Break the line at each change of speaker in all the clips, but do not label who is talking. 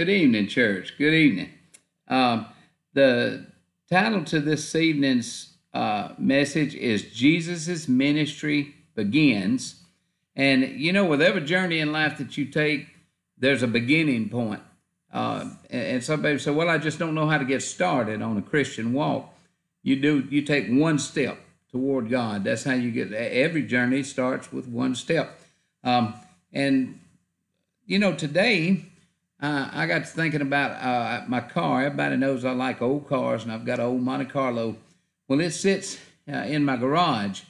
Good evening, church. Good evening. Um, the title to this evening's uh, message is Jesus' Ministry Begins. And you know, with every journey in life that you take, there's a beginning point. Uh, and people say, "Well, I just don't know how to get started on a Christian walk." You do. You take one step toward God. That's how you get. Every journey starts with one step. Um, and you know, today uh, I got thinking about uh, my car. Everybody knows I like old cars, and I've got an old Monte Carlo. Well, it sits uh, in my garage,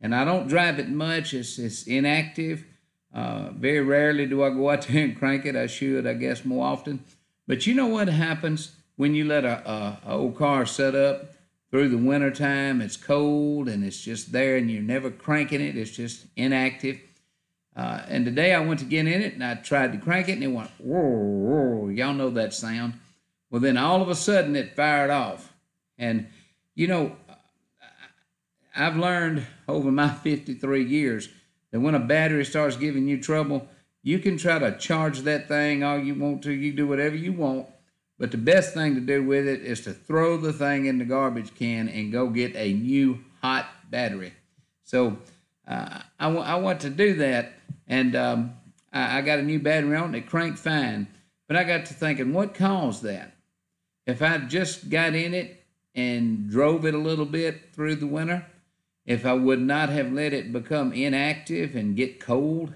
and I don't drive it much. It's, it's inactive. Uh, very rarely do I go out there and crank it. I should, I guess, more often. But you know what happens when you let a, a, a old car set up through the wintertime? It's cold, and it's just there, and you're never cranking it. It's just inactive uh, and today I went to get in it and I tried to crank it and it went, whoa, whoa, y'all know that sound. Well, then all of a sudden it fired off. And, you know, I've learned over my 53 years that when a battery starts giving you trouble, you can try to charge that thing all you want to, you do whatever you want. But the best thing to do with it is to throw the thing in the garbage can and go get a new hot battery. So, uh, I, w- I want to do that. And um, I, I got a new battery on it, cranked fine. But I got to thinking, what caused that? If I just got in it and drove it a little bit through the winter, if I would not have let it become inactive and get cold,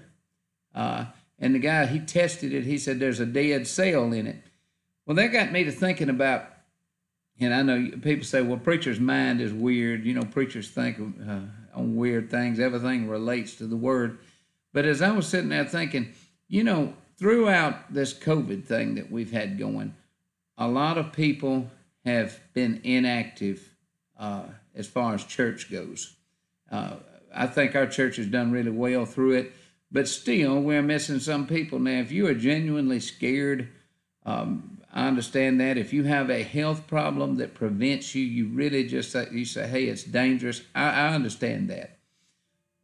uh, and the guy he tested it, he said there's a dead cell in it. Well, that got me to thinking about, and I know people say, well, preacher's mind is weird. You know, preachers think uh, on weird things. Everything relates to the Word. But as I was sitting there thinking, you know, throughout this COVID thing that we've had going, a lot of people have been inactive uh, as far as church goes. Uh, I think our church has done really well through it, but still, we're missing some people. Now, if you are genuinely scared, um, I understand that. If you have a health problem that prevents you, you really just say, you say, hey, it's dangerous. I, I understand that.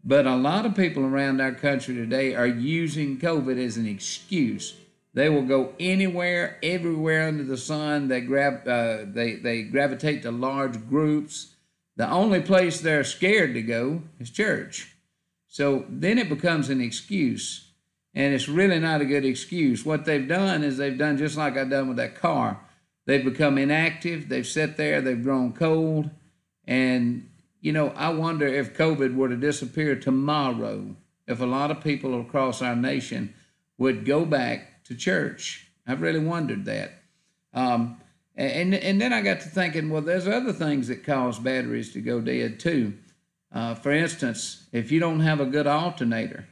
But a lot of people around our country today are using COVID as an excuse. They will go anywhere, everywhere under the sun. They grab, uh, they they gravitate to large groups. The only place they're scared to go is church. So then it becomes an excuse. And it's really not a good excuse. What they've done is they've done just like I've done with that car. They've become inactive. They've sat there. They've grown cold. And, you know, I wonder if COVID were to disappear tomorrow, if a lot of people across our nation would go back to church. I've really wondered that. Um, and, and then I got to thinking, well, there's other things that cause batteries to go dead too. Uh, for instance, if you don't have a good alternator,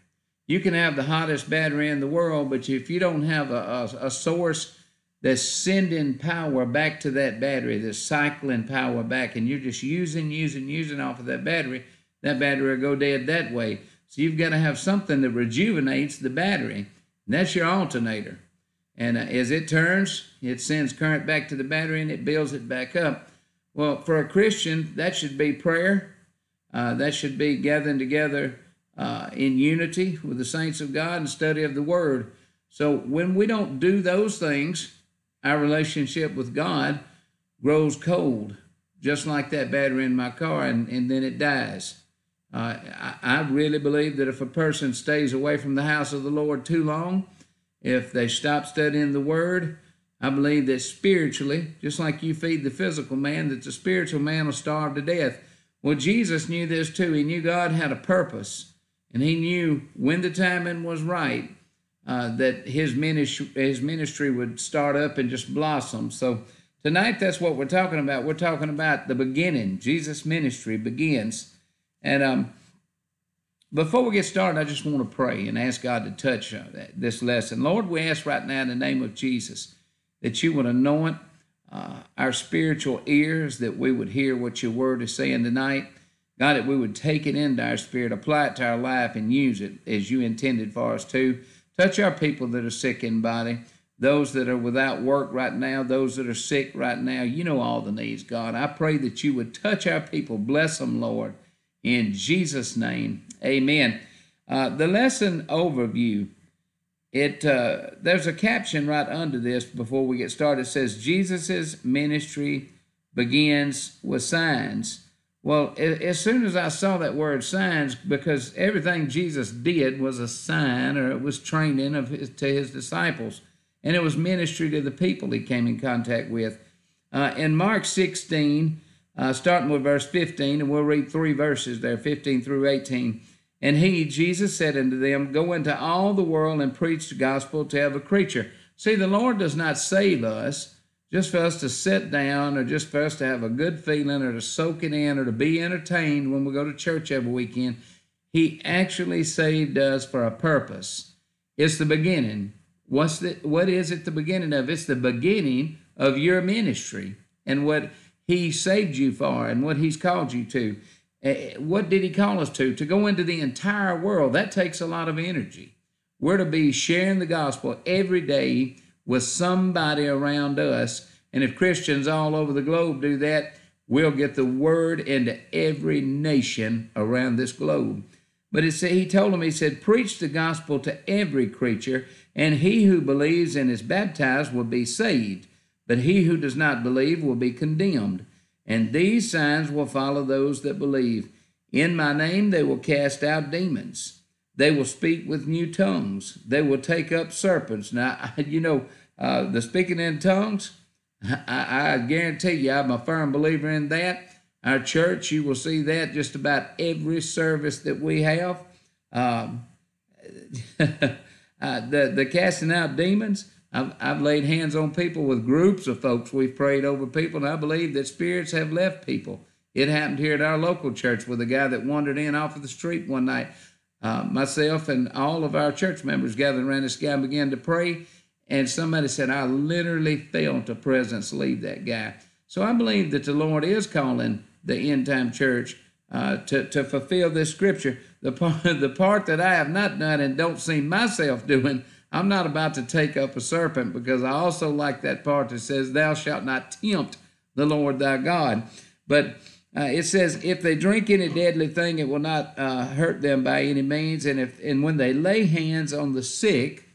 you can have the hottest battery in the world, but if you don't have a, a, a source that's sending power back to that battery, that's cycling power back, and you're just using, using, using off of that battery, that battery will go dead that way. So you've got to have something that rejuvenates the battery. And that's your alternator. And uh, as it turns, it sends current back to the battery and it builds it back up. Well, for a Christian, that should be prayer. Uh, that should be gathering together uh, in unity with the saints of God and study of the Word. So when we don't do those things, our relationship with God grows cold, just like that battery in my car, and, and then it dies. Uh, I, I really believe that if a person stays away from the house of the Lord too long, if they stop studying the Word, I believe that spiritually, just like you feed the physical man, that the spiritual man will starve to death. Well, Jesus knew this too. He knew God had a purpose and he knew when the timing was right uh, that his ministry, his ministry would start up and just blossom. So tonight, that's what we're talking about. We're talking about the beginning. Jesus' ministry begins. And um, before we get started, I just want to pray and ask God to touch uh, this lesson. Lord, we ask right now in the name of Jesus that you would anoint uh, our spiritual ears, that we would hear what your word is saying tonight. God, that we would take it into our spirit, apply it to our life, and use it as you intended for us to. Touch our people that are sick in body, those that are without work right now, those that are sick right now. You know all the needs, God. I pray that you would touch our people. Bless them, Lord. In Jesus' name, amen. Uh, the lesson overview. It uh, there's a caption right under this before we get started. It says Jesus' ministry begins with signs. Well, as soon as I saw that word signs, because everything Jesus did was a sign or it was training of his, to his disciples, and it was ministry to the people he came in contact with. Uh, in Mark 16, uh, starting with verse 15, and we'll read three verses there 15 through 18. And he, Jesus, said unto them, Go into all the world and preach the gospel to every creature. See, the Lord does not save us just for us to sit down or just for us to have a good feeling or to soak it in or to be entertained when we go to church every weekend. He actually saved us for a purpose. It's the beginning. What's the, what is it the beginning of? It's the beginning of your ministry and what he saved you for and what he's called you to. Eh, eh, what did he call us to? To go into the entire world. That takes a lot of energy. We're to be sharing the gospel every day with somebody around us. And if Christians all over the globe do that, we'll get the word into every nation around this globe. But said, he told him, he said, Preach the gospel to every creature, and he who believes and is baptized will be saved, but he who does not believe will be condemned. And these signs will follow those that believe. In my name they will cast out demons. They will speak with new tongues. They will take up serpents. Now, you know, uh, the speaking in tongues, I, I guarantee you, I'm a firm believer in that. Our church, you will see that just about every service that we have. Um, uh, the, the casting out demons. I've, I've laid hands on people with groups of folks. We've prayed over people, and I believe that spirits have left people. It happened here at our local church with a guy that wandered in off of the street one night uh, myself and all of our church members gathered around this guy and began to pray. And somebody said, I literally felt a presence leave that guy. So I believe that the Lord is calling the end time church uh, to, to fulfill this scripture. The part, the part that I have not done and don't see myself doing, I'm not about to take up a serpent because I also like that part that says, Thou shalt not tempt the Lord thy God. But uh, it says, if they drink any deadly thing, it will not uh, hurt them by any means. And if and when they lay hands on the sick,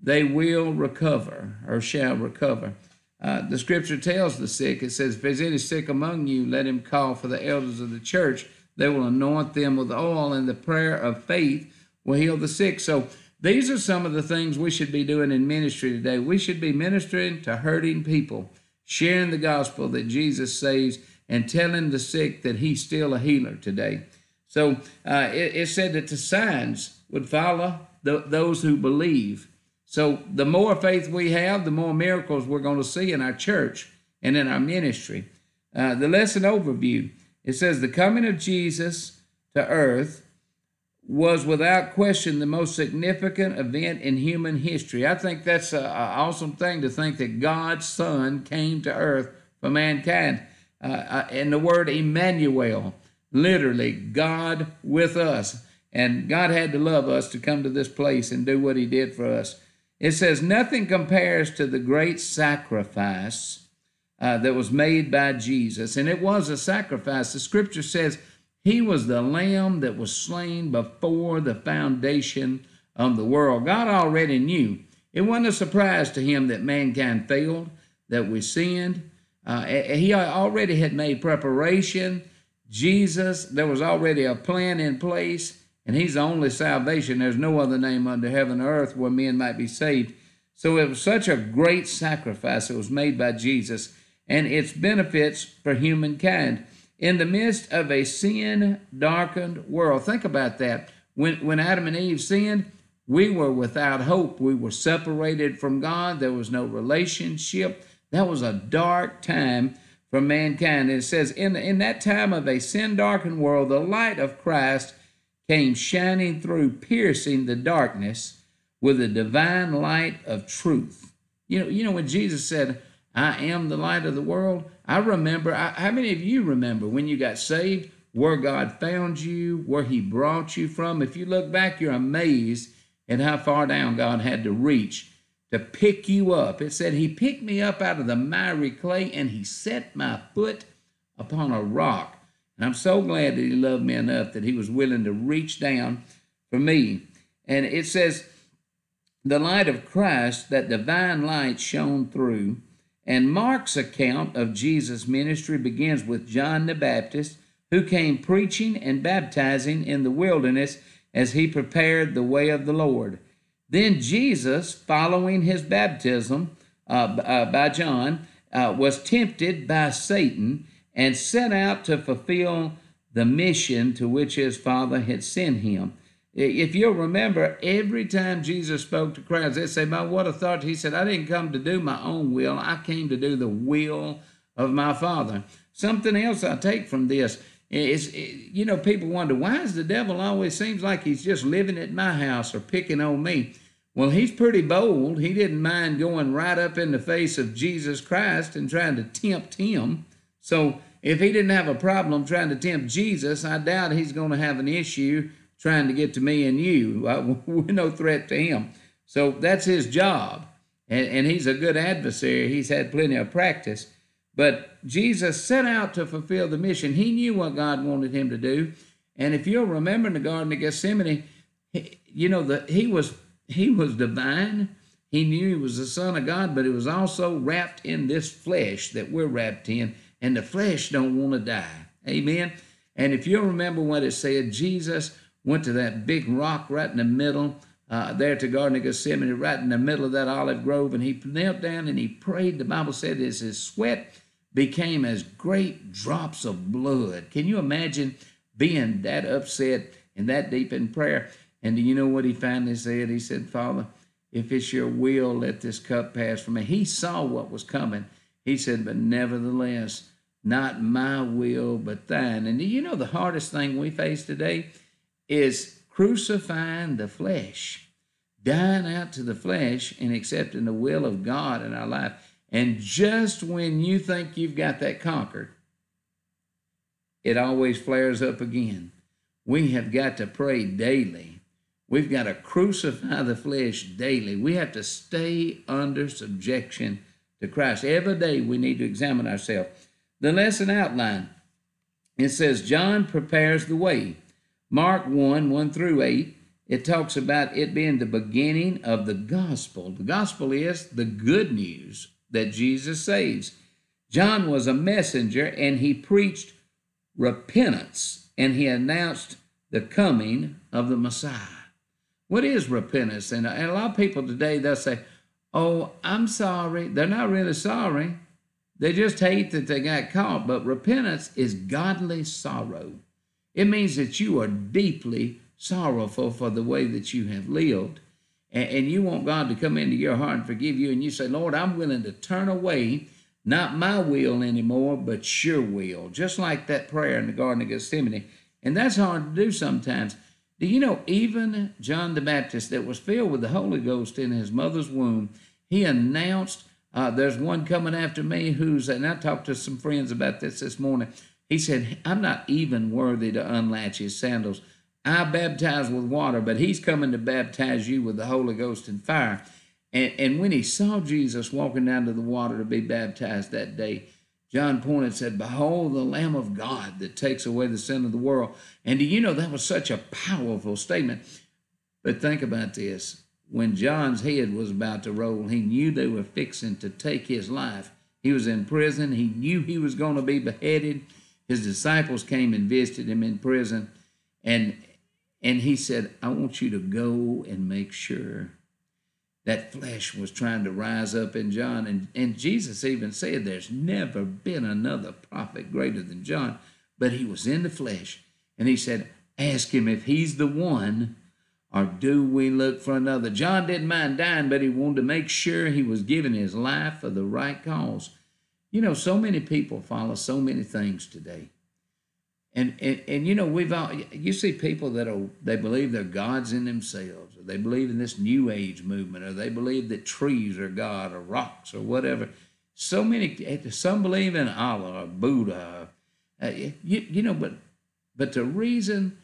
they will recover or shall recover. Uh, the scripture tells the sick, it says, if there's any sick among you, let him call for the elders of the church. They will anoint them with oil, and the prayer of faith will heal the sick. So these are some of the things we should be doing in ministry today. We should be ministering to hurting people, sharing the gospel that Jesus saves and telling the sick that he's still a healer today. So uh, it, it, said that the signs would follow the, those who believe. So the more faith we have, the more miracles we're going to see in our church and in our ministry. Uh, the lesson overview it says, The coming of Jesus to earth was without question the most significant event in human history. I think that's an awesome thing to think that God's Son came to earth for mankind. Uh, uh, and the word Emmanuel, literally God with us. And God had to love us to come to this place and do what He did for us. It says, Nothing compares to the great sacrifice uh, that was made by Jesus. And it was a sacrifice. The scripture says, He was the lamb that was slain before the foundation of the world. God already knew. It wasn't a surprise to Him that mankind failed, that we sinned, uh, he already had made preparation. Jesus, there was already a plan in place, and he's the only salvation. There's no other name under heaven or earth where men might be saved. So it was such a great sacrifice that was made by Jesus and its benefits for humankind. In the midst of a sin darkened world, think about that. When, when Adam and Eve sinned, we were without hope. We were separated from God. There was no relationship. That was a dark time for mankind. And it says, in, in that time of a sin darkened world, the light of Christ came shining through, piercing the darkness with the divine light of truth. You know, you know when Jesus said, I am the light of the world, I remember, I, how many of you remember when you got saved, where God found you, where He brought you from? If you look back, you're amazed at how far down God had to reach to pick you up. It said, He picked me up out of the miry clay and He set my foot upon a rock. And I'm so glad that He loved me enough that He was willing to reach down for me. And it says, the light of Christ, that divine light shone through. And Mark's account of Jesus' ministry begins with John the Baptist, who came preaching and baptizing in the wilderness as he prepared the way of the Lord. Then Jesus, following his baptism uh, uh, by John, uh, was tempted by Satan and set out to fulfill the mission to which his father had sent him. If you'll remember, every time Jesus spoke to crowds, they say, By what authority? He said, I didn't come to do my own will. I came to do the will of my Father. Something else I take from this is you know, people wonder why is the devil always seems like he's just living at my house or picking on me. Well, he's pretty bold. He didn't mind going right up in the face of Jesus Christ and trying to tempt him. So if he didn't have a problem trying to tempt Jesus, I doubt he's going to have an issue trying to get to me and you. Uh, we're no threat to him. So that's his job. And, and he's a good adversary. He's had plenty of practice. But Jesus set out to fulfill the mission. He knew what God wanted him to do. And if you'll remember in the Garden of Gethsemane, he, you know, the, he was he was divine. He knew he was the Son of God, but he was also wrapped in this flesh that we're wrapped in, and the flesh don't want to die. Amen. And if you'll remember what it said, Jesus went to that big rock right in the middle, uh, there to Garden of Gethsemane, right in the middle of that olive grove, and he knelt down and he prayed. The Bible said, "Is his sweat." became as great drops of blood. Can you imagine being that upset and that deep in prayer? And do you know what he finally said? He said, Father, if it's your will, let this cup pass from me. He saw what was coming. He said, But nevertheless, not my will, but thine. And do you know the hardest thing we face today is crucifying the flesh, dying out to the flesh and accepting the will of God in our life. And just when you think you've got that conquered, it always flares up again. We have got to pray daily. We've got to crucify the flesh daily. We have to stay under subjection to Christ. Every day we need to examine ourselves. The lesson outline it says, John prepares the way. Mark 1 1 through 8, it talks about it being the beginning of the gospel. The gospel is the good news that Jesus saves. John was a messenger and he preached repentance and he announced the coming of the Messiah. What is repentance? And a lot of people today, they'll say, Oh, I'm sorry. They're not really sorry. They just hate that they got caught. But repentance is godly sorrow. It means that you are deeply sorrowful for the way that you have lived and, and you want God to come into your heart and forgive you, and you say, Lord, I'm willing to turn away, not my will anymore, but your will. Just like that prayer in the Garden of Gethsemane. And that's hard to do sometimes. Do you know, even John the Baptist, that was filled with the Holy Ghost in his mother's womb, he announced, uh, There's one coming after me who's, and I talked to some friends about this this morning. He said, I'm not even worthy to unlatch his sandals. I baptize with water, but he's coming to baptize you with the Holy Ghost and fire. And, and when he saw Jesus walking down to the water to be baptized that day, John pointed and said, Behold, the Lamb of God that takes away the sin of the world. And do you know that was such a powerful statement? But think about this. When John's head was about to roll, he knew they were fixing to take his life. He was in prison. He knew he was going to be beheaded. His disciples came and visited him in prison. And and he said, I want you to go and make sure that flesh was trying to rise up in John. And, and Jesus even said, There's never been another prophet greater than John, but he was in the flesh. And he said, Ask him if he's the one, or do we look for another? John didn't mind dying, but he wanted to make sure he was giving his life for the right cause. You know, so many people follow so many things today. And, and, and you know we've all you see people that are they believe they're gods in themselves or they believe in this new age movement or they believe that trees are god or rocks or whatever so many eh, some believe in allah or buddha uh, you, you know but but the reason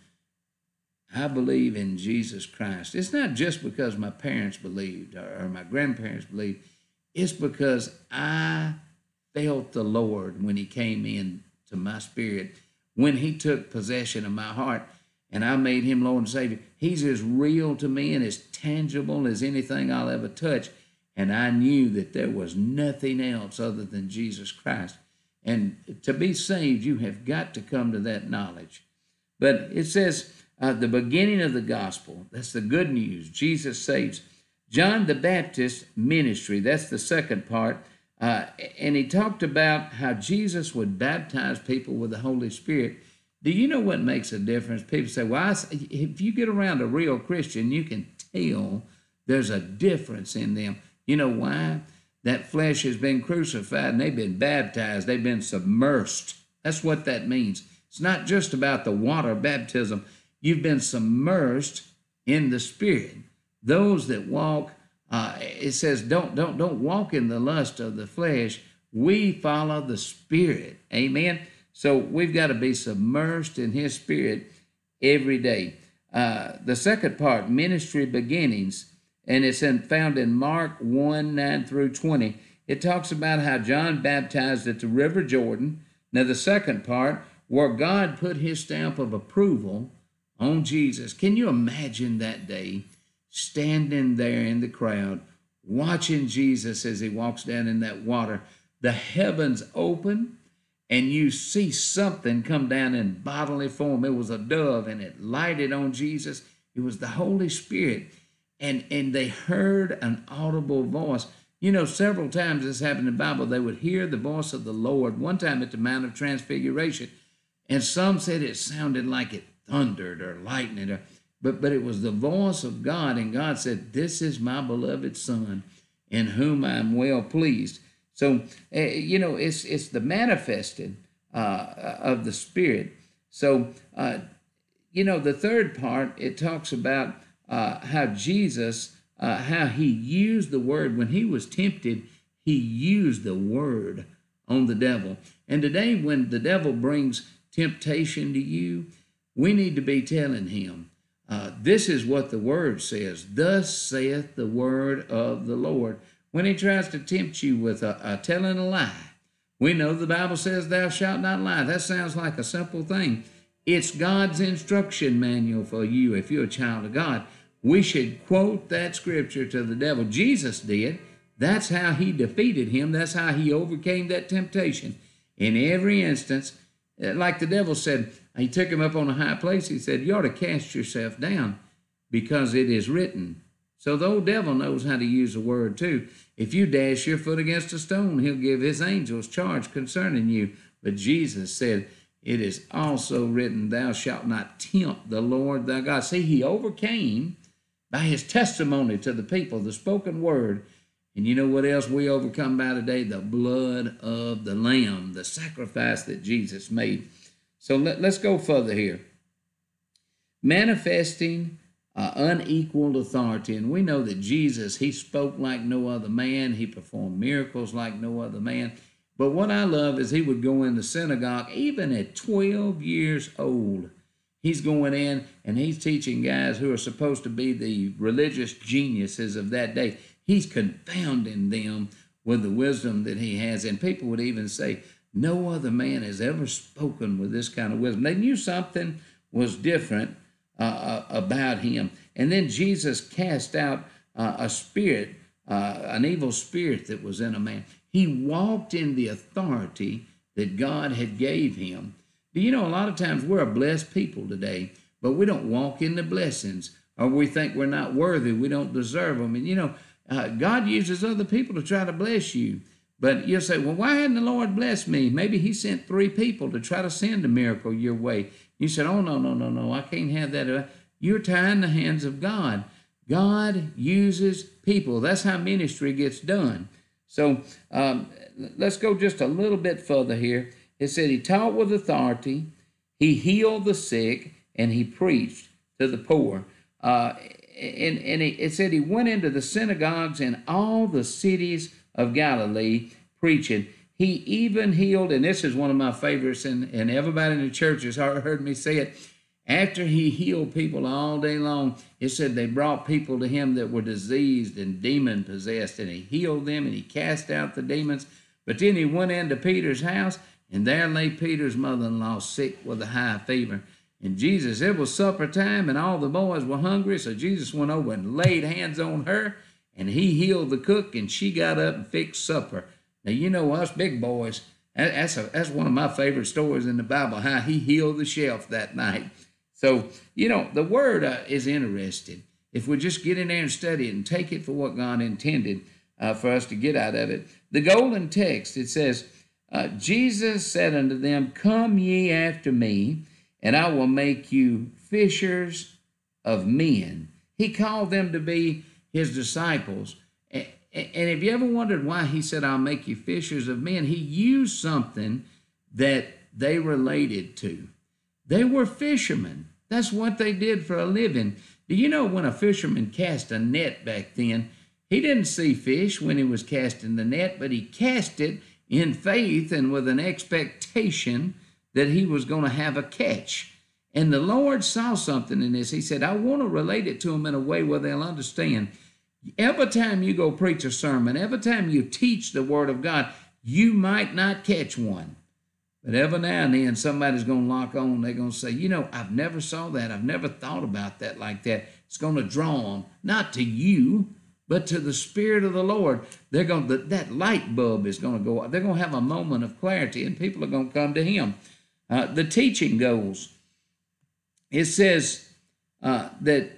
i believe in jesus christ it's not just because my parents believed or, or my grandparents believed it's because i felt the lord when he came in to my spirit when he took possession of my heart and I made him Lord and Savior, he's as real to me and as tangible as anything I'll ever touch. And I knew that there was nothing else other than Jesus Christ. And to be saved, you have got to come to that knowledge. But it says, uh, the beginning of the gospel, that's the good news. Jesus saves. John the Baptist ministry, that's the second part. Uh, and he talked about how Jesus would baptize people with the Holy Spirit. Do you know what makes a difference? People say, well, if you get around a real Christian, you can tell there's a difference in them. You know why? That flesh has been crucified and they've been baptized, they've been submersed. That's what that means. It's not just about the water baptism, you've been submersed in the Spirit. Those that walk uh, it says, don't, don't, don't walk in the lust of the flesh. We follow the Spirit. Amen. So we've got to be submerged in His Spirit every day. Uh, the second part, ministry beginnings, and it's in, found in Mark 1 9 through 20. It talks about how John baptized at the River Jordan. Now, the second part, where God put his stamp of approval on Jesus. Can you imagine that day standing there in the crowd, watching Jesus as he walks down in that water. The heavens open, and you see something come down in bodily form. It was a dove, and it lighted on Jesus. It was the Holy Spirit. And, and they heard an audible voice. You know, several times this happened in the Bible. They would hear the voice of the Lord. One time at the Mount of Transfiguration, and some said it sounded like it thundered or lightning or but, but it was the voice of God, and God said, This is my beloved Son in whom I am well pleased. So, uh, you know, it's, it's the manifested uh, of the Spirit. So, uh, you know, the third part, it talks about uh, how Jesus, uh, how he used the word. When he was tempted, he used the word on the devil. And today, when the devil brings temptation to you, we need to be telling him, uh, this is what the word says. Thus saith the word of the Lord. When he tries to tempt you with a, a telling a lie, we know the Bible says, Thou shalt not lie. That sounds like a simple thing. It's God's instruction manual for you if you're a child of God. We should quote that scripture to the devil. Jesus did. That's how he defeated him. That's how he overcame that temptation. In every instance, eh, like the devil said, he took him up on a high place. He said, You ought to cast yourself down because it is written. So the old devil knows how to use a word too. If you dash your foot against a stone, he'll give his angels charge concerning you. But Jesus said, It is also written, Thou shalt not tempt the Lord thy God. See, he overcame by his testimony to the people, the spoken word. And you know what else we overcome by today? The blood of the Lamb, the sacrifice that Jesus made. So let, us go further here. Manifesting uh, unequaled authority. And we know that Jesus, he spoke like no other man, he performed miracles like no other man. But what I love is he would go in the synagogue, even at 12 years old. He's going in and he's teaching guys who are supposed to be the religious geniuses of that day. He's confounding them with the wisdom that he has. And people would even say, no other man has ever spoken with this kind of wisdom. They knew something was different uh, uh, about him. And then Jesus cast out uh, a spirit, uh, an evil spirit that was in a man. He walked in the authority that God had gave him. Do you know a lot of times we're a blessed people today, but we don't walk in the blessings, or we think we're not worthy, we don't deserve them. And you know, uh, God uses other people to try to bless you. But you'll say, well, why hadn't the Lord blessed me? Maybe He sent three people to try to send a miracle your way. You said, oh, no, no, no, no, I can't have that. You're tying the hands of God. God uses people. That's how ministry gets done. So um, let's go just a little bit further here. It said, He taught with authority, He healed the sick, and He preached to the poor. Uh, and and it said, He went into the synagogues in all the cities of Galilee preaching. He even healed, and this is one of my favorites, and, and everybody in the church has heard me say it. After he healed people all day long, it said they brought people to him that were diseased and demon possessed, and he healed them and he cast out the demons. But then he went into Peter's house, and there lay Peter's mother in law sick with a high fever. And Jesus, it was supper time, and all the boys were hungry, so Jesus went over and laid hands on her and he healed the cook, and she got up and fixed supper. Now you know us big boys. That's a, that's one of my favorite stories in the Bible. How he healed the shelf that night. So you know the word uh, is interesting. If we just get in there and study it and take it for what God intended uh, for us to get out of it, the golden text it says, uh, Jesus said unto them, "Come ye after me, and I will make you fishers of men." He called them to be his disciples. And if you ever wondered why he said, I'll make you fishers of men, he used something that they related to. They were fishermen. That's what they did for a living. Do you know when a fisherman cast a net back then, he didn't see fish when he was casting the net, but he cast it in faith and with an expectation that he was going to have a catch. And the Lord saw something in this. He said, I want to relate it to them in a way where they'll understand. Every time you go preach a sermon, every time you teach the Word of God, you might not catch one. But every now and then, somebody's going to lock on. They're going to say, You know, I've never saw that. I've never thought about that like that. It's going to draw them, not to you, but to the Spirit of the Lord. They're going to, that light bulb is going to go They're going to have a moment of clarity, and people are going to come to Him. Uh, the teaching goals it says uh, that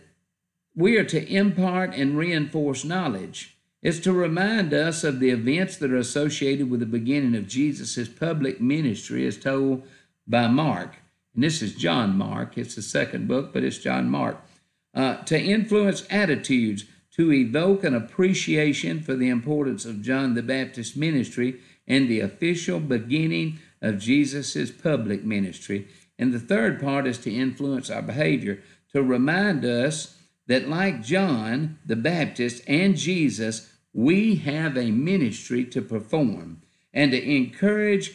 we are to impart and reinforce knowledge. It's to remind us of the events that are associated with the beginning of Jesus' public ministry, as told by Mark. And this is John Mark. It's the second book, but it's John Mark. Uh, to influence attitudes, to evoke an appreciation for the importance of John the Baptist's ministry and the official beginning of Jesus' public ministry and the third part is to influence our behavior, to remind us that, like John the Baptist and Jesus, we have a ministry to perform and to encourage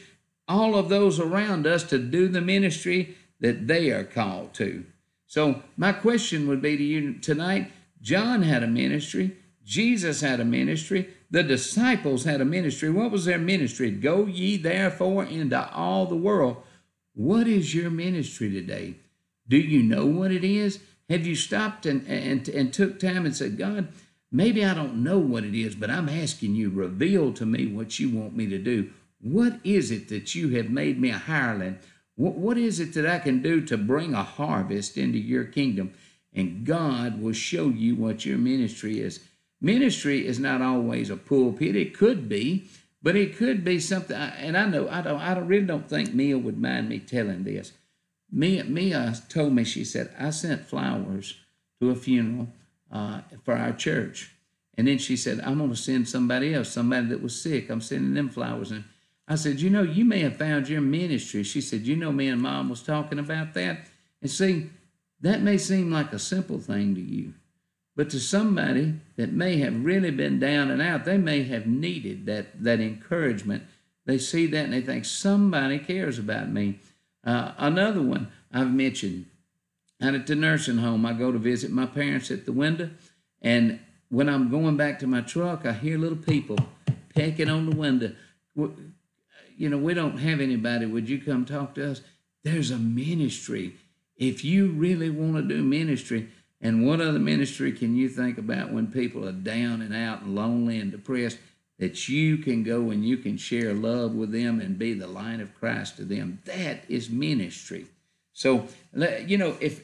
all of those around us to do the ministry that they are called to. So, my question would be to you tonight John had a ministry, Jesus had a ministry, the disciples had a ministry. What was their ministry? Go ye therefore into all the world. What is your ministry today? Do you know what it is? Have you stopped and, and, and took time and said, God, maybe I don't know what it is, but I'm asking you, reveal to me what you want me to do. What is it that you have made me a hireling? What, what is it that I can do to bring a harvest into your kingdom? And God will show you what your ministry is. Ministry is not always a pulpit, it could be, but it could be something, and I know I don't. I don't, really don't think Mia would mind me telling this. Mia, Mia told me she said I sent flowers to a funeral uh, for our church, and then she said I'm going to send somebody else, somebody that was sick. I'm sending them flowers, and I said, you know, you may have found your ministry. She said, you know, me and mom was talking about that, and see, that may seem like a simple thing to you, but to somebody that may have really been down and out, they may have needed that, that encouragement. They see that and they think, somebody cares about me. Uh, another one I've mentioned out at the nursing home, I go to visit my parents at the window. And when I'm going back to my truck, I hear little people pecking on the window. You know, we don't have anybody. Would you come talk to us? There's a ministry. If you really want to do ministry, and what other ministry can you think about when people are down and out and lonely and depressed that you can go and you can share love with them and be the light of Christ to them? That is ministry. So, you know, if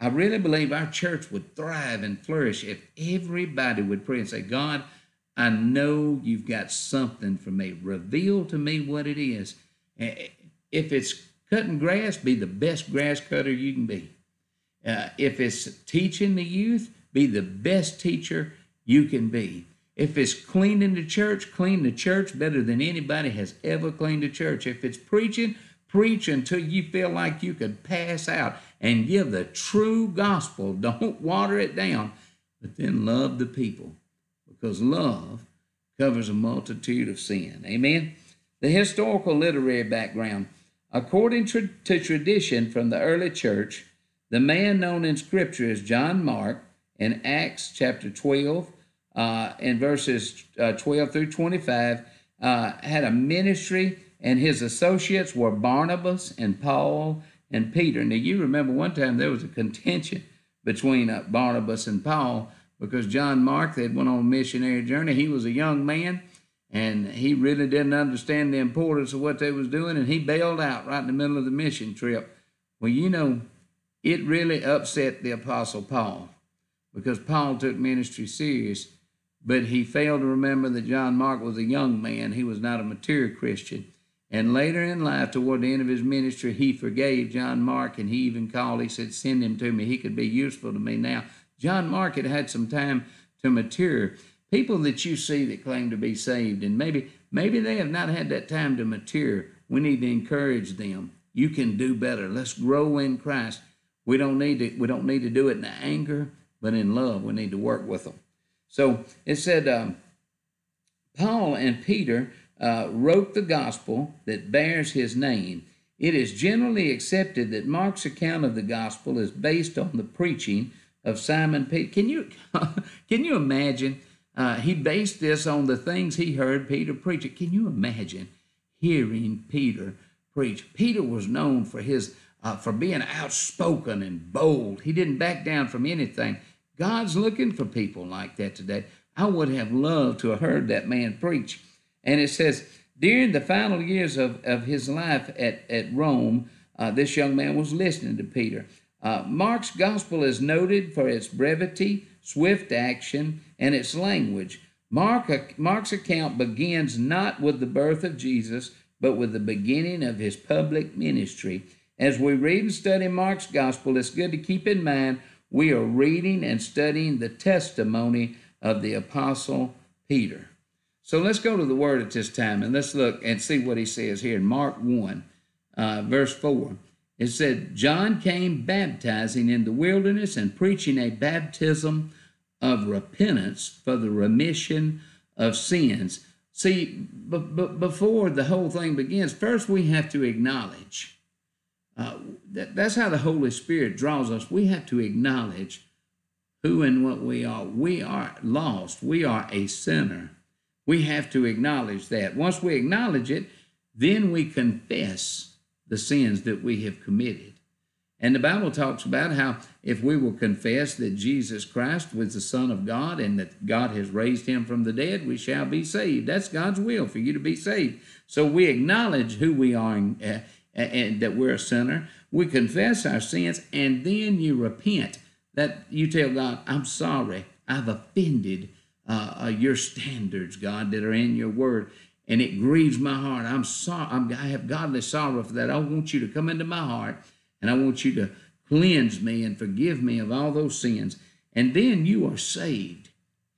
I really believe our church would thrive and flourish if everybody would pray and say, God, I know you've got something for me. Reveal to me what it is. If it's cutting grass, be the best grass cutter you can be. Uh, if it's teaching the youth, be the best teacher you can be. If it's cleaning the church, clean the church better than anybody has ever cleaned the church. If it's preaching, preach until you feel like you could pass out and give the true gospel. Don't water it down, but then love the people because love covers a multitude of sin. Amen. The historical literary background. According to, to tradition from the early church, the man known in Scripture as John Mark in Acts chapter 12 uh, and verses uh, 12 through 25 uh, had a ministry, and his associates were Barnabas and Paul and Peter. Now, you remember one time there was a contention between uh, Barnabas and Paul because John Mark, they had went on a missionary journey. He was a young man, and he really didn't understand the importance of what they was doing, and he bailed out right in the middle of the mission trip. Well, you know, it really upset the Apostle Paul because Paul took ministry serious, but he failed to remember that John Mark was a young man. He was not a mature Christian. And later in life, toward the end of his ministry, he forgave John Mark and he even called. He said, Send him to me. He could be useful to me now. John Mark had had some time to mature. People that you see that claim to be saved, and maybe maybe they have not had that time to mature. We need to encourage them. You can do better. Let's grow in Christ. We don't need to, we don't need to do it in anger, but in love. We need to work with them. So it said um, Paul and Peter uh, wrote the gospel that bears his name. It is generally accepted that Mark's account of the gospel is based on the preaching of Simon Peter. Can you can you imagine? Uh, he based this on the things he heard Peter It. Can you imagine hearing Peter preach? Peter was known for his uh, for being outspoken and bold. He didn't back down from anything. God's looking for people like that today. I would have loved to have heard that man preach. And it says, during the final years of, of his life at, at Rome, uh, this young man was listening to Peter. Uh, Mark's gospel is noted for its brevity, swift action, and its language. Mark, Mark's account begins not with the birth of Jesus, but with the beginning of his public ministry. As we read and study Mark's gospel, it's good to keep in mind we are reading and studying the testimony of the Apostle Peter. So let's go to the Word at this time and let's look and see what he says here in Mark 1, uh, verse 4. It said, John came baptizing in the wilderness and preaching a baptism of repentance for the remission of sins. See, b- b- before the whole thing begins, first we have to acknowledge uh, that, that's how the Holy Spirit draws us. We have to acknowledge who and what we are. We are lost. We are a sinner. We have to acknowledge that. Once we acknowledge it, then we confess the sins that we have committed. And the Bible talks about how if we will confess that Jesus Christ was the Son of God and that God has raised him from the dead, we shall be saved. That's God's will for you to be saved. So we acknowledge who we are uh, and, and that we're a sinner. We confess our sins and then you repent. That you tell God, I'm sorry, I've offended uh, uh your standards, God, that are in your word. And it grieves my heart. I'm sorry. I'm, I have godly sorrow for that. I want you to come into my heart and I want you to cleanse me and forgive me of all those sins. And then you are saved.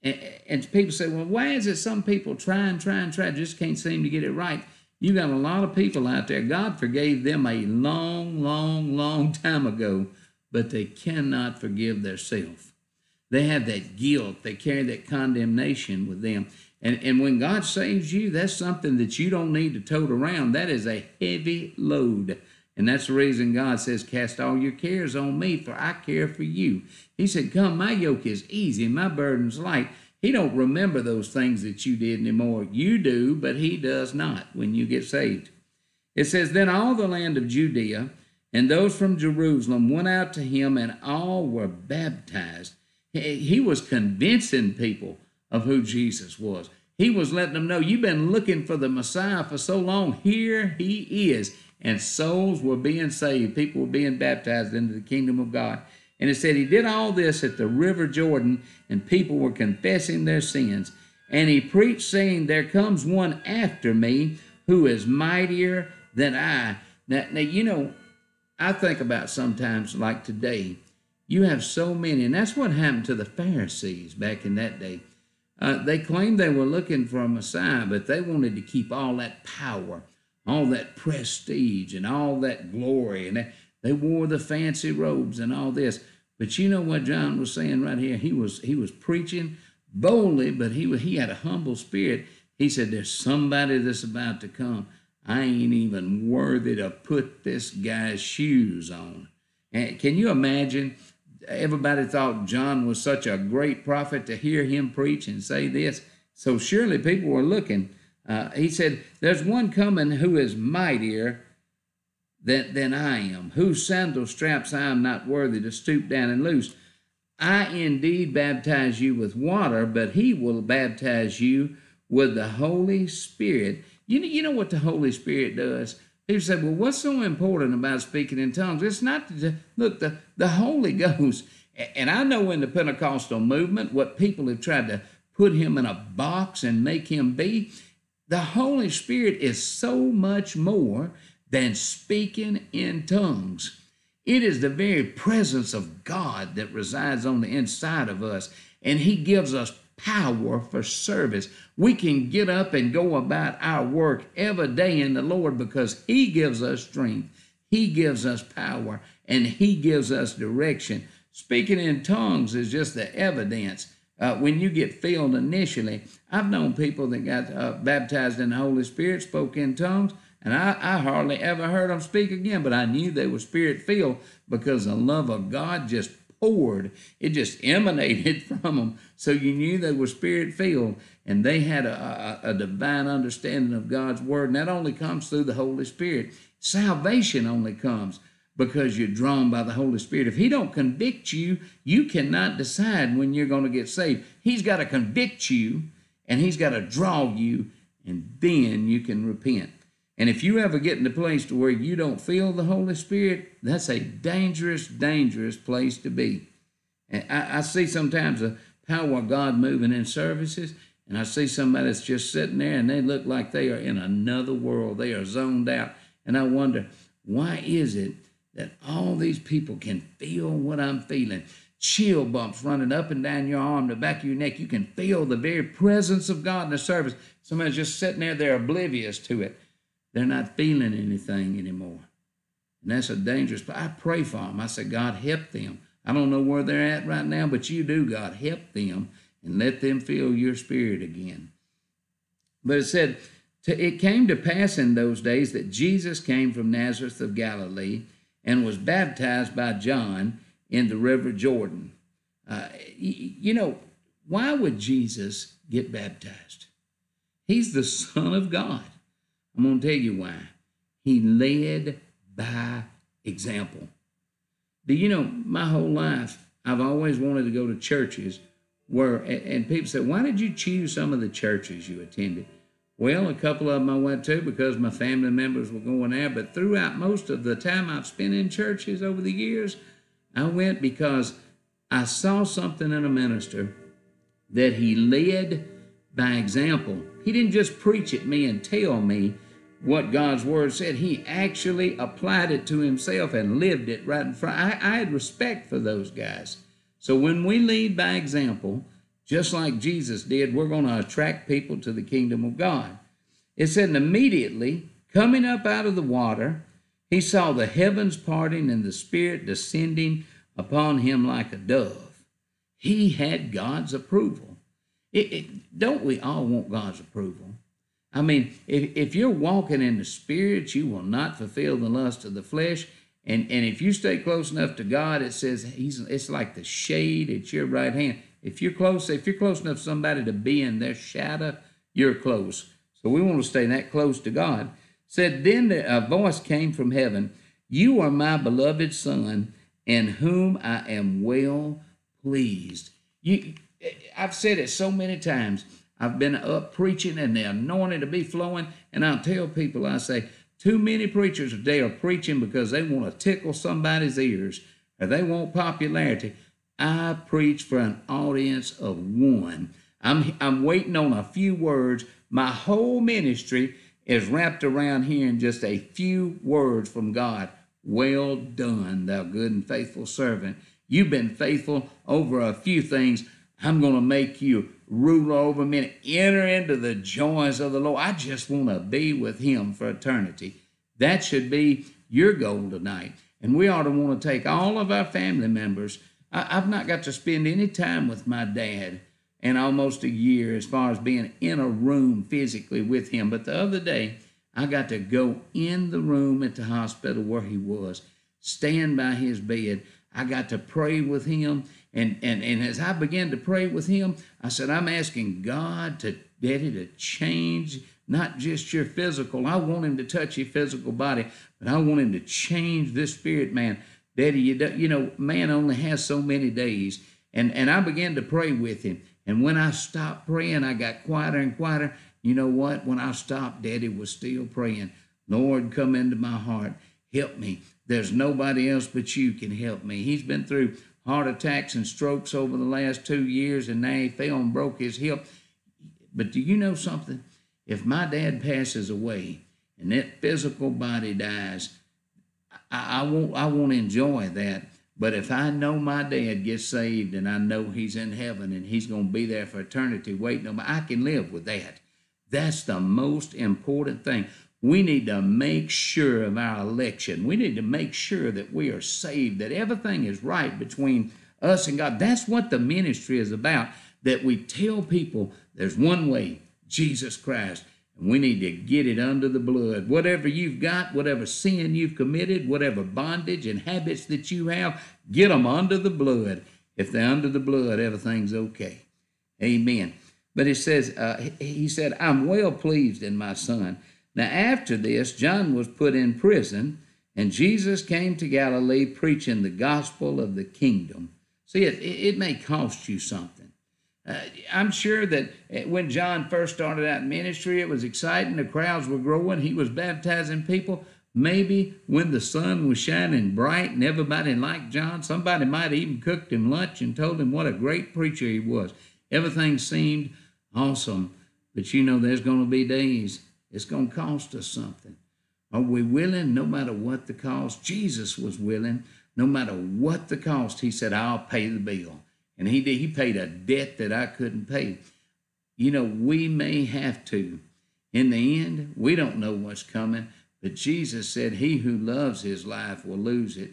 And, and people say, well, why is it some people try and try and try, just can't seem to get it right? You got a lot of people out there. God forgave them a long, long, long time ago, but they cannot forgive themselves. They have that guilt. They carry that condemnation with them. And, and when God saves you, that's something that you don't need to tote around. That is a heavy load. And that's the reason God says, Cast all your cares on me, for I care for you. He said, Come, my yoke is easy, my burden's light. He don't remember those things that you did anymore. You do, but he does not when you get saved. It says, Then all the land of Judea and those from Jerusalem went out to him, and all were baptized. He was convincing people of who Jesus was. He was letting them know, You've been looking for the Messiah for so long. Here he is. And souls were being saved, people were being baptized into the kingdom of God. And it said he did all this at the river Jordan, and people were confessing their sins. And he preached, saying, There comes one after me who is mightier than I. Now, now you know, I think about sometimes like today, you have so many, and that's what happened to the Pharisees back in that day. Uh, they claimed they were looking for a Messiah, but they wanted to keep all that power, all that prestige, and all that glory. And that, they wore the fancy robes and all this. But you know what John was saying right here? He was he was preaching boldly, but he he had a humble spirit. He said, "There's somebody that's about to come. I ain't even worthy to put this guy's shoes on." And can you imagine? Everybody thought John was such a great prophet to hear him preach and say this. So surely people were looking. Uh, he said, "There's one coming who is mightier than, than I am, whose sandal straps I am not worthy to stoop down and loose. I indeed baptize you with water, but he will baptize you with the Holy Spirit. You know, you know what the Holy Spirit does? People say, well, what's so important about speaking in tongues? It's not, to, look, the, the Holy Ghost, and I know in the Pentecostal movement what people have tried to put him in a box and make him be. The Holy Spirit is so much more than speaking in tongues. It is the very presence of God that resides on the inside of us, and He gives us power for service. We can get up and go about our work every day in the Lord because He gives us strength, He gives us power, and He gives us direction. Speaking in tongues is just the evidence. Uh, when you get filled initially, I've known people that got uh, baptized in the Holy Spirit, spoke in tongues, and I, I hardly ever heard them speak again, but I knew they were spirit filled because the love of God just poured. It just emanated from them. So you knew they were spirit filled and they had a, a, a, divine understanding of God's word. And that only comes through the Holy Spirit. Salvation only comes because you're drawn by the Holy Spirit. If He don't convict you, you cannot decide when you're going to get saved. He's got to convict you and He's got to draw you, and then you can repent. And if you ever get in a place to where you don't feel the Holy Spirit, that's a dangerous, dangerous place to be. And I, I see sometimes the power of God moving in services, and I see somebody that's just sitting there and they look like they are in another world. They are zoned out. And I wonder, why is it that all these people can feel what I'm feeling? Chill bumps running up and down your arm, the back of your neck. You can feel the very presence of God in the service. Somebody's just sitting there, they're oblivious to it. They're not feeling anything anymore. And that's a dangerous place. I pray for them. I say, God, help them. I don't know where they're at right now, but you do, God. Help them and let them feel your spirit again. But it said, It came to pass in those days that Jesus came from Nazareth of Galilee and was baptized by John in the River Jordan. Uh, you know, why would Jesus get baptized? He's the Son of God. I'm going to tell you why. He led by example. Do you know, my whole life, I've always wanted to go to churches where, and people said, why did you choose some of the churches you attended? Well, a couple of them I went to because my family members were going there, but throughout most of the time I've spent in churches over the years, I went because I saw something in a minister that he led by example. He didn't just preach at me and tell me, what God's word said. He actually applied it to himself and lived it right in front. I, I had respect for those guys. So when we lead by example, just like Jesus did, we're going to attract people to the kingdom of God. It said, and immediately coming up out of the water, he saw the heavens parting and the Spirit descending upon him like a dove. He had God's approval. It, it, don't we all want God's approval? I mean, if, if you're walking in the Spirit, you will not fulfill the lust of the flesh. And, and if you stay close enough to God, it says he's, it's like the shade at your right hand. If you're close, if you're close enough somebody to be in their shadow, you're close. So we want to stay that close to God. Said, then a voice came from heaven, You are my beloved Son, in whom I am well pleased. You, I've said it so many times I've been up preaching and the anointing to be flowing. And i tell people, I say, too many preachers today are preaching because they want to tickle somebody's ears or they want popularity. I preach for an audience of one. I'm, I'm waiting on a few words. My whole ministry is wrapped around hearing just a few words from God. Well done, thou good and faithful servant. You've been faithful over a few things. I'm going to make you rule over me enter into the joys of the Lord. I just want to be with him for eternity. That should be your goal tonight. And we ought to want to take all of our family members. I, have not got to spend any time with my dad in almost a year as far as being in a room physically with him. But the other day, I got to go in the room at the hospital where he was, stand by his bed. I got to pray with him and, and, and as I began to pray with him, I said, I'm asking God to, Daddy, to change not just your physical. I want him to touch your physical body, but I want him to change this spirit, man. Daddy, you, do, you know, man only has so many days. And, and I began to pray with him. And when I stopped praying, I got quieter and quieter. You know what? When I stopped, Daddy was still praying. Lord, come into my heart. Help me. There's nobody else but you can help me. He's been through heart attacks and strokes over the last two years, and now he fell and broke his hip. But do you know something? If my dad passes away and that physical body dies, I, I won't I won't enjoy that. But if I know my dad gets saved and I know he's in heaven and he's going to be there for eternity waiting on me, I can live with that. That's the most important thing. We need to make sure of our election. We need to make sure that we are saved, that everything is right between us and God. That's what the ministry is about, that we tell people there's one way Jesus Christ. And we need to get it under the blood. Whatever you've got, whatever sin you've committed, whatever bondage and habits that you have, get them under the blood. If they're under the blood, everything's okay. Amen. But it says, uh, he said, I'm well pleased in my son now, after this, John was put in prison, and Jesus came to Galilee preaching the gospel of the kingdom. See, it, it may cost you something. Uh, I'm sure that eh, when John first started out in ministry, it was exciting. The crowds were growing. He was baptizing people. Maybe when the sun was shining bright and everybody liked John, somebody might even cooked him lunch and told him what a great preacher he was. Everything seemed awesome. But you know, there's going to be days it's going to cost us something. Are we willing no matter what the cost? Jesus was willing no matter what the cost. He said, I'll pay the bill. And he did. He paid a debt that I couldn't pay. You know, we may have to. In the end, we don't know what's coming, but Jesus said, He who loves his life will lose it,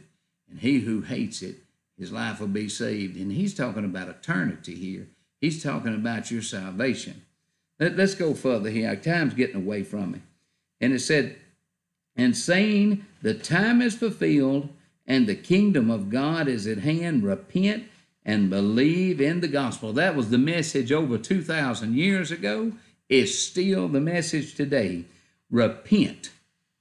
and he who hates it, his life will be saved. And he's talking about eternity here. He's talking about your salvation. Let, us go further here. Time's getting away from me. And it said, And saying, The time is fulfilled, and the kingdom of God is at hand. Repent and believe in the gospel. That was the message over 2,000 years ago. It's still the message today. Repent,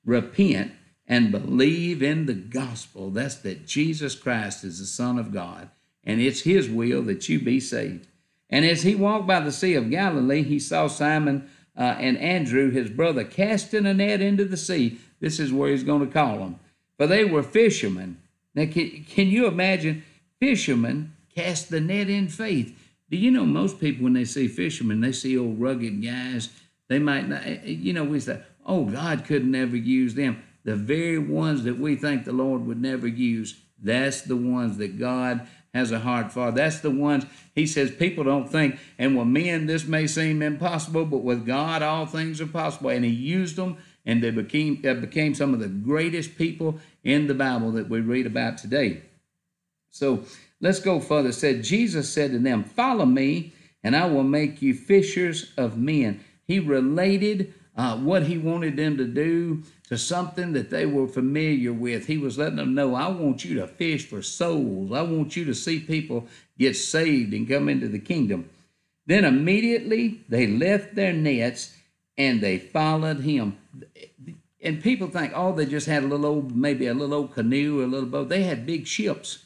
repent, and believe in the gospel. That's that Jesus Christ is the Son of God, and it's His will that you be saved. And as he walked by the Sea of Galilee, he saw Simon uh, and Andrew, his brother, casting a net into the sea. This is where he's going to call them. For they were fishermen. Now, can, can you imagine? Fishermen cast the net in faith. Do you know most people, when they see fishermen, they see old rugged guys. They might not, eh, eh, you know, we say, oh, God could never use them. The very ones that we think the Lord would never use, that's the ones that God has a hard father. That's the ones he says people don't think. And with men, this may seem impossible, but with God, all things are possible. And he used them, and they became, uh, became some of the greatest people in the Bible that we read about today. So let's go further. It said Jesus said to them, "Follow me, and I will make you fishers of men." He related uh, what he wanted them to do to something that they were familiar with. He was letting them know, I want you to fish for souls. I want you to see people get saved and come into the kingdom. Then immediately they left their nets and they followed him. And people think, oh, they just had a little old, maybe a little old canoe, a little boat. They had big ships.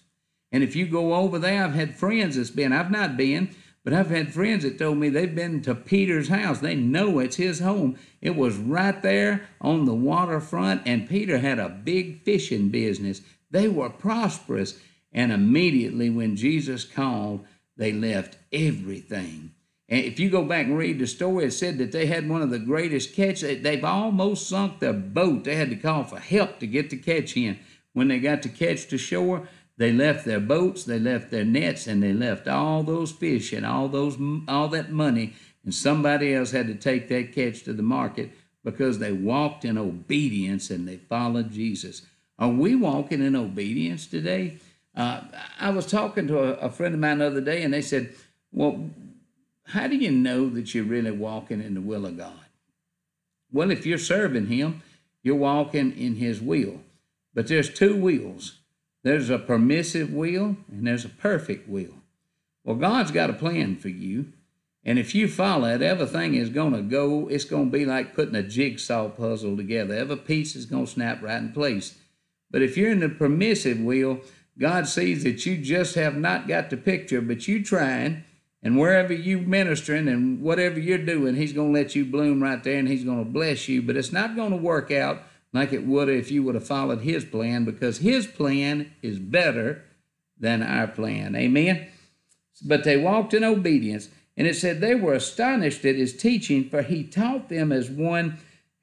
And if you go over there, I've had friends that's been, I've not been, but I've had friends that told me they've been to Peter's house. They know it's his home. It was right there on the waterfront, and Peter had a big fishing business. They were prosperous. And immediately when Jesus called, they left everything. And if you go back and read the story, it said that they had one of the greatest catches. They've almost sunk their boat. They had to call for help to get the catch in. When they got the catch to shore, they left their boats, they left their nets, and they left all those fish and all those all that money, and somebody else had to take that catch to the market because they walked in obedience and they followed Jesus. Are we walking in obedience today? Uh, I was talking to a, a friend of mine the other day, and they said, "Well, how do you know that you're really walking in the will of God?" Well, if you're serving Him, you're walking in His will. But there's two wills there's a permissive will and there's a perfect will. Well, God's got a plan for you. And if you follow it, everything is going to go, it's going to be like putting a jigsaw puzzle together. Every piece is going to snap right in place. But if you're in the permissive will, God sees that you just have not got the picture, but you trying, and wherever you ministering and whatever you're doing, He's going to let you bloom right there and He's going to bless you. But it's not going to work out like it would if you would have followed his plan because his plan is better than our plan. Amen. But they walked in obedience. And it said they were astonished at his teaching, for he taught them as one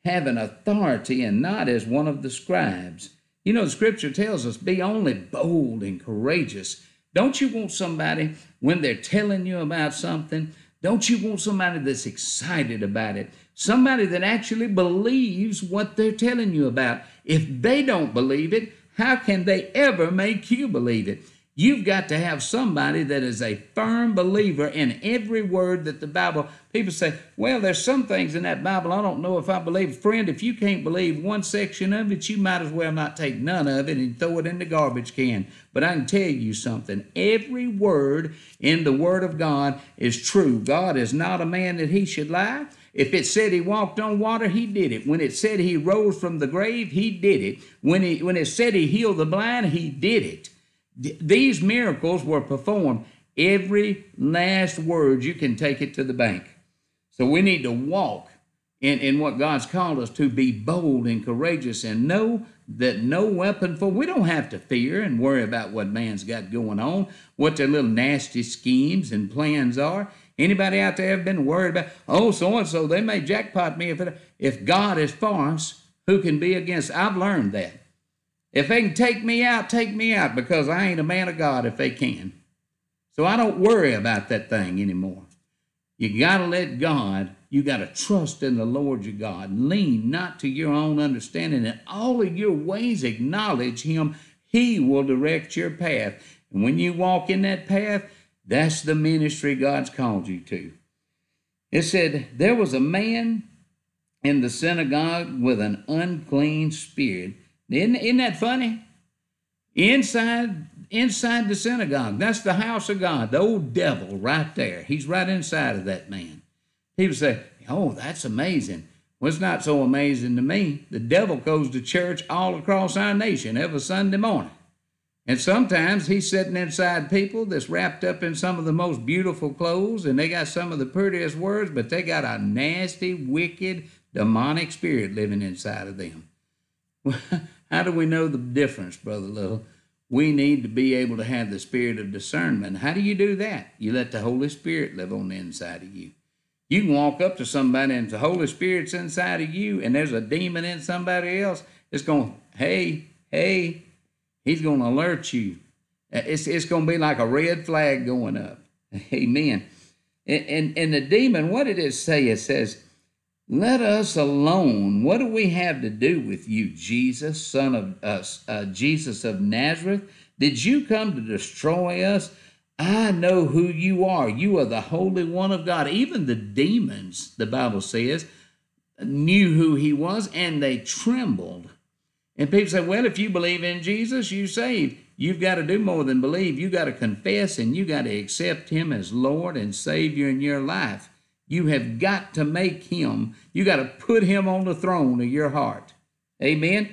having authority and not as one of the scribes. You know, the scripture tells us be only bold and courageous. Don't you want somebody, when they're telling you about something, don't you want somebody that's excited about it? somebody that actually believes what they're telling you about. If they don't believe it, how can they ever make you believe it? You've got to have somebody that is a firm believer in every word that the Bible. People say, well, there's some things in that Bible I don't know if I believe. Friend, if you can't believe one section of it, you might as well not take none of it and throw it in the garbage can. But I can tell you something every word in the Word of God is true. God is not a man that he should lie. If it said he walked on water, he did it. When it said he rose from the grave, he did it. When, he, when it said he healed the blind, he did it these miracles were performed. Every last word, you can take it to the bank. So we need to walk in, in what God's called us to be bold and courageous and know that no weapon for we don't have to fear and worry about what man's got going on, what their little nasty schemes and plans are. Anybody out there have been worried about, oh, so and so, they may jackpot me if it, if God is for us, who can be against? I've learned that. If they can take me out, take me out because I ain't a man of God if they can. So I don't worry about that thing anymore. You got to let God, you got to trust in the Lord your God. Lean not to your own understanding. In all of your ways, acknowledge Him. He will direct your path. And when you walk in that path, that's the ministry God's called you to. It said, There was a man in the synagogue with an unclean spirit isn't, isn't that funny? Inside, inside the synagogue, that's the house of God, the old devil right there. He's right inside of that man. People say, Oh, that's amazing. Well, it's not so amazing to me. The devil goes to church all across our nation every Sunday morning. And sometimes he's sitting inside people that's wrapped up in some of the most beautiful clothes and they got some of the prettiest words, but they got a nasty, wicked, demonic spirit living inside of them. How do we know the difference, Brother Little? We need to be able to have the spirit of discernment. How do you do that? You let the Holy Spirit live on the inside of you. You can walk up to somebody and the Holy Spirit's inside of you, and there's a demon in somebody else. It's going, hey, hey, he's going to alert you. It's, it's going to be like a red flag going up. Amen. And, and, and the demon, what did it say? It says, let us alone. What do we have to do with you, Jesus, son of us, uh, uh, Jesus of Nazareth? Did you come to destroy us? I know who you are. You are the Holy One of God. Even the demons, the Bible says, knew who he was and they trembled. And people say, well, if you believe in Jesus, you saved. You've got to do more than believe. You've got to confess and you've got to accept him as Lord and Savior in your life. You have got to make him, you got to put him on the throne of your heart. Amen.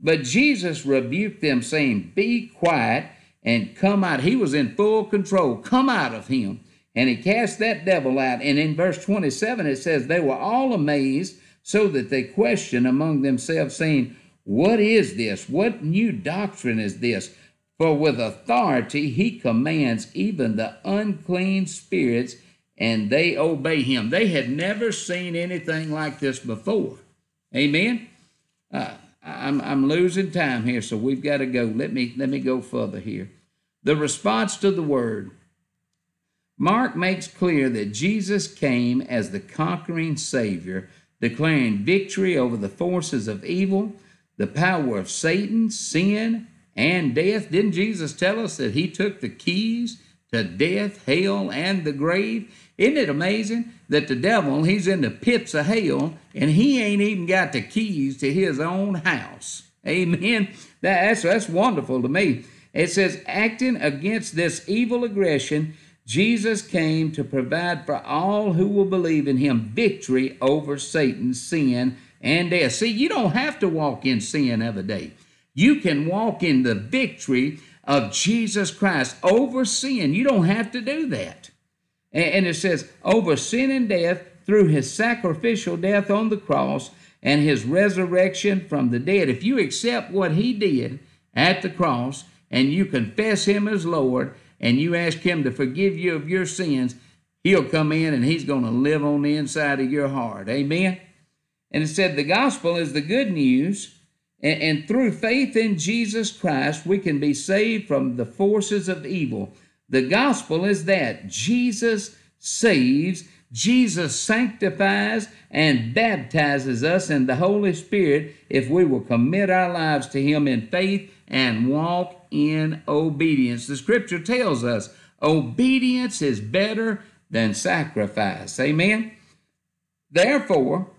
But Jesus rebuked them, saying, Be quiet and come out. He was in full control. Come out of him. And he cast that devil out. And in verse 27, it says, They were all amazed, so that they questioned among themselves, saying, What is this? What new doctrine is this? For with authority he commands even the unclean spirits, and they obey him. They had never seen anything like this before. Amen. Uh, I'm, I'm losing time here, so we've got to go. Let me let me go further here. The response to the word. Mark makes clear that Jesus came as the conquering Savior, declaring victory over the forces of evil, the power of Satan, sin, and death. Didn't Jesus tell us that He took the keys to death, hell, and the grave? Isn't it amazing that the devil, he's in the pits of hell and he ain't even got the keys to his own house? Amen. That's, that's wonderful to me. It says, acting against this evil aggression, Jesus came to provide for all who will believe in him victory over Satan, sin, and death. See, you don't have to walk in sin every day. You can walk in the victory of Jesus Christ over sin. You don't have to do that. And it says, over sin and death through his sacrificial death on the cross and his resurrection from the dead. If you accept what he did at the cross and you confess him as Lord and you ask him to forgive you of your sins, he'll come in and he's going to live on the inside of your heart. Amen. And it said the gospel is the good news. And, through faith in Jesus Christ, we can be saved from the forces of evil. The gospel is that Jesus saves, Jesus sanctifies, and baptizes us in the Holy Spirit if we will commit our lives to Him in faith and walk in obedience. The scripture tells us obedience is better than sacrifice. Amen. Therefore,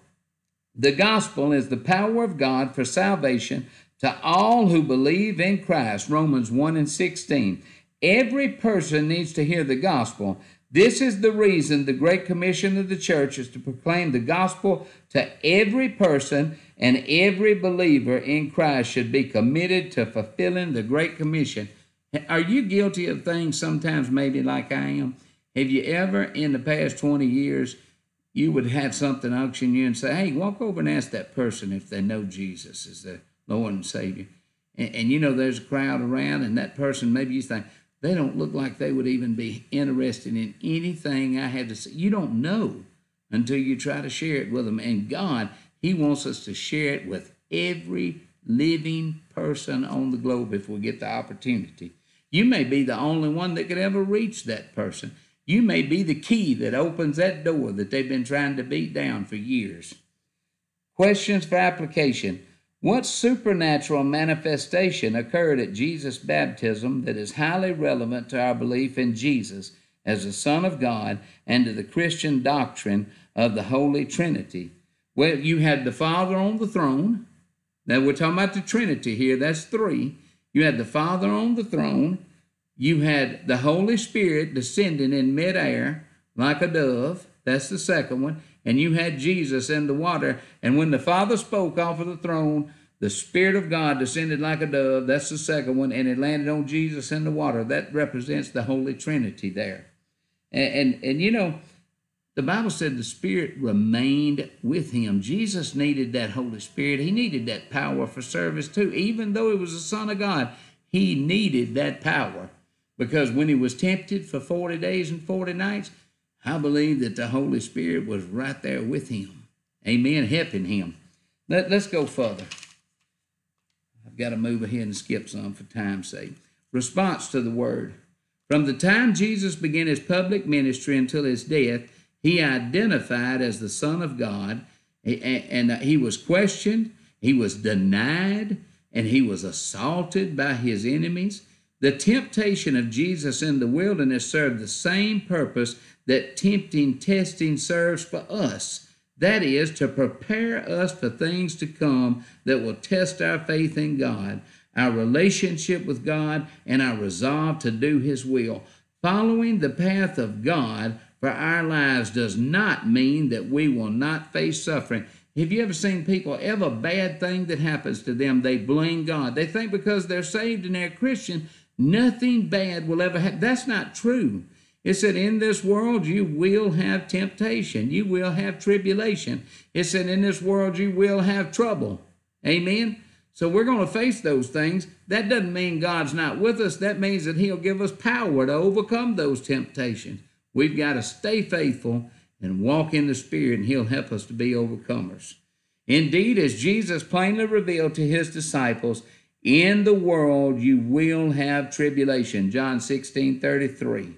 the gospel is the power of God for salvation to all who believe in Christ. Romans 1 and 16. Every person needs to hear the gospel. This is the reason the Great Commission of the church is to proclaim the gospel to every person, and every believer in Christ should be committed to fulfilling the Great Commission. Are you guilty of things sometimes, maybe like I am? Have you ever, in the past 20 years, you would have something auction you and say, Hey, walk over and ask that person if they know Jesus as their Lord and Savior? And, and you know, there's a crowd around, and that person, maybe you think, they don't look like they would even be interested in anything I had to say. You don't know until you try to share it with them. And God, He wants us to share it with every living person on the globe if we get the opportunity. You may be the only one that could ever reach that person. You may be the key that opens that door that they've been trying to beat down for years. Questions for application. What supernatural manifestation occurred at Jesus' baptism that is highly relevant to our belief in Jesus as the Son of God and to the Christian doctrine of the Holy Trinity? Well, you had the Father on the throne. Now we're talking about the Trinity here, that's three. You had the Father on the throne. You had the Holy Spirit descending in midair like a dove. That's the second one and you had Jesus in the water. And when the Father spoke off of the throne, the Spirit of God descended like a dove. That's the second one, and it landed on Jesus in the water. That represents the Holy Trinity there. And and, and you know, the Bible said the Spirit remained with him. Jesus needed that Holy Spirit. He needed that power for service too. Even though he was the Son of God, he needed that power because when he was tempted for 40 days and 40 nights, I believe that the Holy Spirit was right there with him. Amen, helping him. Let, let's go further. I've got to move ahead and skip some for time's sake. Response to the word. From the time Jesus began his public ministry until his death, he identified as the Son of God, and he was questioned, he was denied, and he was assaulted by his enemies. The temptation of Jesus in the wilderness served the same purpose that tempting testing serves for us. That is, to prepare us for things to come that will test our faith in God, our relationship with God, and our resolve to do His will. Following the path of God for our lives does not mean that we will not face suffering. Have you ever seen people, ever bad thing that happens to them, they blame God? They think because they're saved and they're Christian, nothing bad will ever happen. That's not true. It said, In this world you will have temptation, you will have tribulation. It said, In this world you will have trouble. Amen. So we're going to face those things. That doesn't mean God's not with us. That means that He'll give us power to overcome those temptations. We've got to stay faithful and walk in the Spirit, and He'll help us to be overcomers. Indeed, as Jesus plainly revealed to His disciples, in the world you will have tribulation. John 16 33.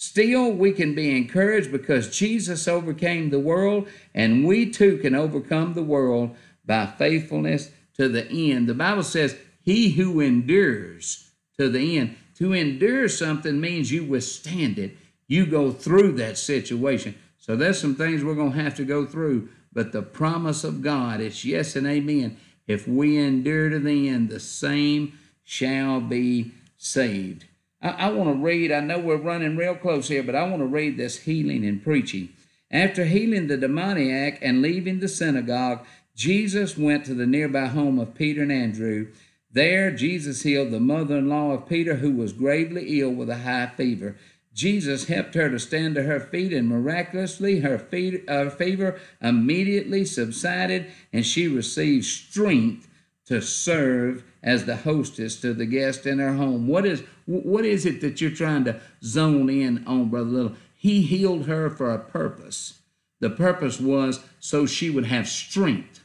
Still, we can be encouraged because Jesus overcame the world, and we too can overcome the world by faithfulness to the end. The Bible says, He who endures to the end. To endure something means you withstand it, you go through that situation. So, there's some things we're going to have to go through, but the promise of God is yes and amen. If we endure to the end, the same shall be saved. I, I want to read, I know we're running real close here, but I want to read this healing and preaching. After healing the demoniac and leaving the synagogue, Jesus went to the nearby home of Peter and Andrew. There, Jesus healed the mother in law of Peter, who was gravely ill with a high fever. Jesus helped her to stand to her feet, and miraculously, her, feet, her uh, fever immediately subsided, and she received strength to serve as the hostess to the guest in her home. What is what is it that you're trying to zone in on, Brother Little? He healed her for a purpose. The purpose was so she would have strength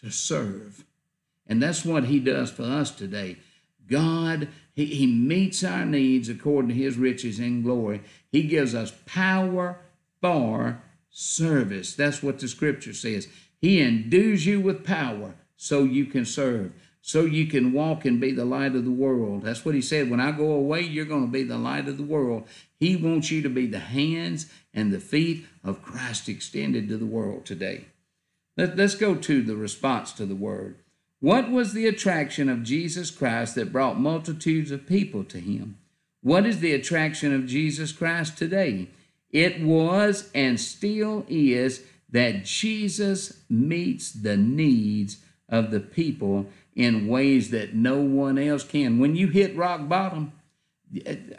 to serve. And that's what he does for us today. God, he, he meets our needs according to his riches in glory. He gives us power for service. That's what the scripture says. He endues you with power so you can serve so you can walk and be the light of the world. That's what he said. When I go away, you're going to be the light of the world. He wants you to be the hands and the feet of Christ extended to the world today. Let, us go to the response to the word. What was the attraction of Jesus Christ that brought multitudes of people to him? What is the attraction of Jesus Christ today? It was and still is that Jesus meets the needs of the people in ways that no one else can. When you hit rock bottom,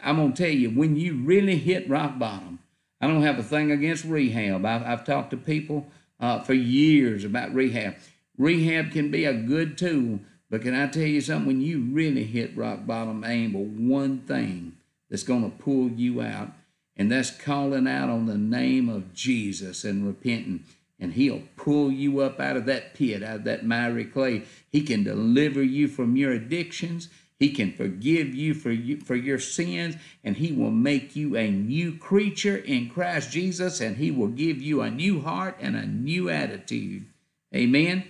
I'm going to tell you, when you really hit rock bottom, I don't have a thing against rehab. I've, I've talked to people uh, for years about rehab. Rehab can be a good tool, but can I tell you something? When you really hit rock bottom, aim one thing that's going to pull you out, and that's calling out on the name of Jesus and repenting and he'll pull you up out of that pit, out of that miry clay. He can deliver you from your addictions. He can forgive you for you, for your sins, and He will make you a new creature in Christ Jesus, and He will give you a new heart and a new attitude. Amen.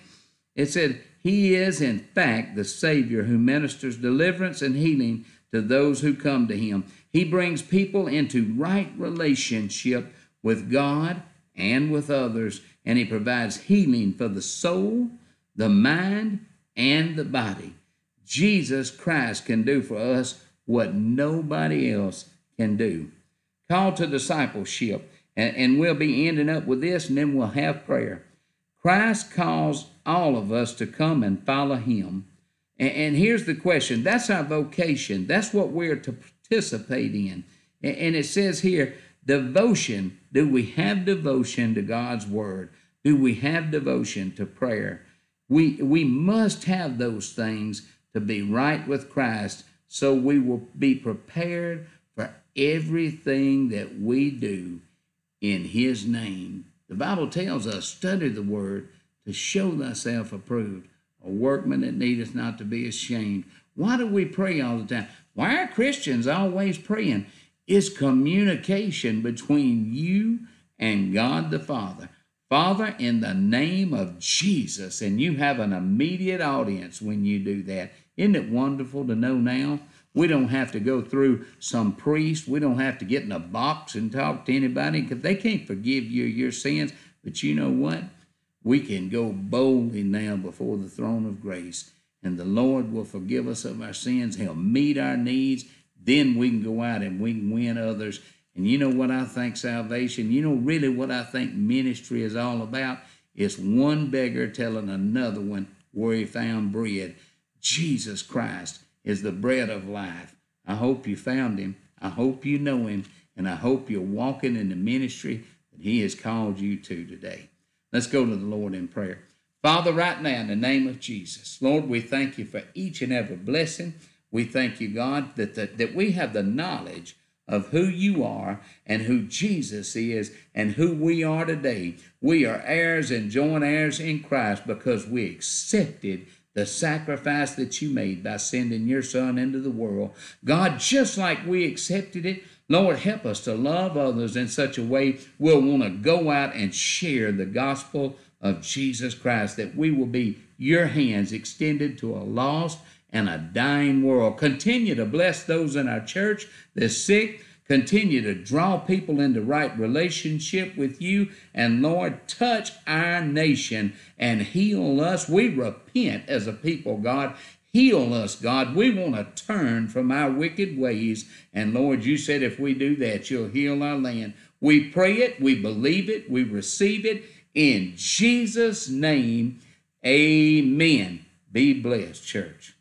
It said, He is in fact the Savior who ministers deliverance and healing to those who come to Him. He brings people into right relationship with God and with others and he provides healing for the soul, the mind, and the body. Jesus Christ can do for us what nobody else can do. Call to discipleship, and, and we'll be ending up with this, and then we'll have prayer. Christ calls all of us to come and follow him. And, and here's the question that's our vocation, that's what we're to participate in. And, and it says here, Devotion. Do we have devotion to God's word? Do we have devotion to prayer? We, we must have those things to be right with Christ so we will be prepared for everything that we do in His name. The Bible tells us, study the word to show thyself approved, a workman that needeth not to be ashamed. Why do we pray all the time? Why are Christians always praying? is communication between you and God the Father. Father, in the name of Jesus, and you have an immediate audience when you do that. Isn't it wonderful to know now? We don't have to go through some priest. We don't have to get in a box and talk to anybody because they can't forgive you your sins. But you know what? We can go boldly now before the throne of grace, and the Lord will forgive us of our sins. He'll meet our needs. Then we can go out and we can win others. And you know what I think salvation, you know, really what I think ministry is all about? It's one beggar telling another one where he found bread. Jesus Christ is the bread of life. I hope you found him. I hope you know him. And I hope you're walking in the ministry that he has called you to today. Let's go to the Lord in prayer. Father, right now, in the name of Jesus, Lord, we thank you for each and every blessing. We thank you, God, that, the, that we have the knowledge of who you are and who Jesus is and who we are today. We are heirs and joint heirs in Christ because we accepted the sacrifice that you made by sending your Son into the world. God, just like we accepted it, Lord, help us to love others in such a way we'll want to go out and share the gospel of Jesus Christ, that we will be your hands extended to a lost and a dying world. Continue to bless those in our church The sick. Continue to draw people into right relationship with you. And Lord, touch our nation and heal us. We repent as a people, God. Heal us, God. We want to turn from our wicked ways. And Lord, you said if we do that, you'll heal our land. We pray it, we believe it, we receive it. In Jesus' name, amen. Be blessed, church.